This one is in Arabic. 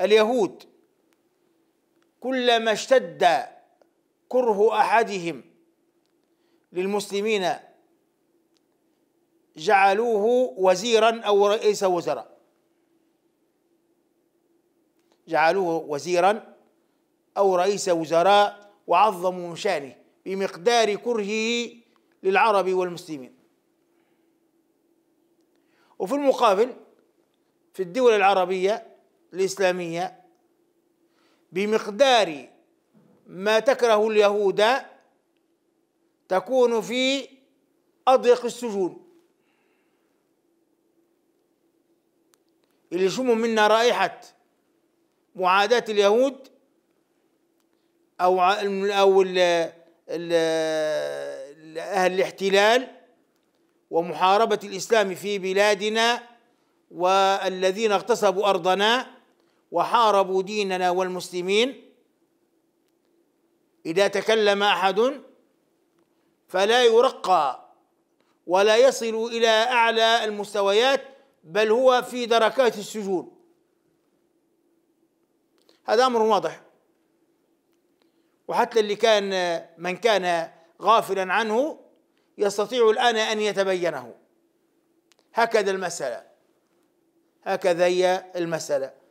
اليهود كلما اشتد كره احدهم للمسلمين جعلوه وزيرا او رئيس وزراء جعلوه وزيرا او رئيس وزراء وعظموا من شانه بمقدار كرهه للعرب والمسلمين وفي المقابل في الدول العربيه الإسلامية بمقدار ما تكره اليهود تكون في أضيق السجون اللي شموا منا رائحة معاداة اليهود أو أو ال أهل الاحتلال ومحاربة الإسلام في بلادنا والذين اغتصبوا أرضنا وحاربوا ديننا والمسلمين إذا تكلم أحد فلا يرقى ولا يصل إلى أعلى المستويات بل هو في دركات السجون هذا أمر واضح وحتى اللي كان من كان غافلا عنه يستطيع الآن أن يتبينه هكذا المسألة هكذا هي المسألة